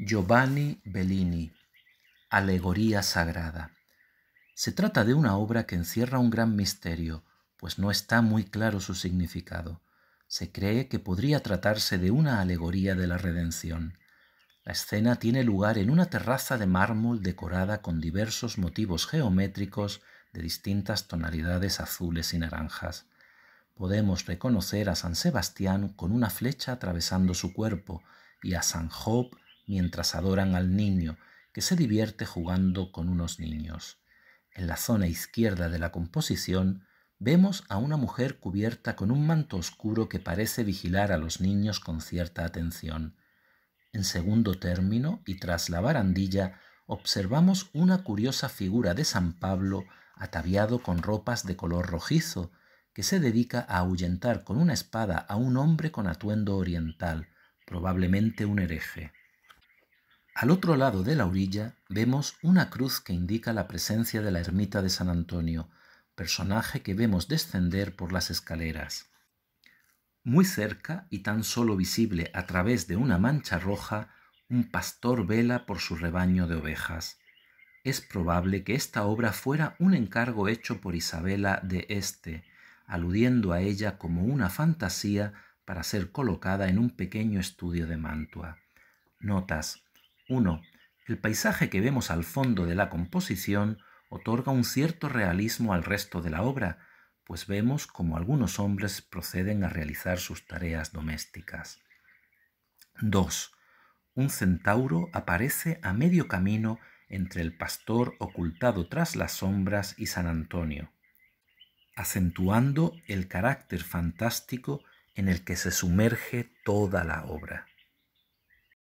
Giovanni Bellini, Alegoría Sagrada. Se trata de una obra que encierra un gran misterio, pues no está muy claro su significado. Se cree que podría tratarse de una alegoría de la redención. La escena tiene lugar en una terraza de mármol decorada con diversos motivos geométricos de distintas tonalidades azules y naranjas. Podemos reconocer a San Sebastián con una flecha atravesando su cuerpo y a San Job mientras adoran al niño, que se divierte jugando con unos niños. En la zona izquierda de la composición vemos a una mujer cubierta con un manto oscuro que parece vigilar a los niños con cierta atención. En segundo término, y tras la barandilla, observamos una curiosa figura de San Pablo ataviado con ropas de color rojizo, que se dedica a ahuyentar con una espada a un hombre con atuendo oriental, probablemente un hereje. Al otro lado de la orilla vemos una cruz que indica la presencia de la ermita de San Antonio, personaje que vemos descender por las escaleras. Muy cerca y tan solo visible a través de una mancha roja, un pastor vela por su rebaño de ovejas. Es probable que esta obra fuera un encargo hecho por Isabela de Este, aludiendo a ella como una fantasía para ser colocada en un pequeño estudio de Mantua. Notas 1. El paisaje que vemos al fondo de la composición otorga un cierto realismo al resto de la obra, pues vemos cómo algunos hombres proceden a realizar sus tareas domésticas. 2. Un centauro aparece a medio camino entre el pastor ocultado tras las sombras y San Antonio, acentuando el carácter fantástico en el que se sumerge toda la obra.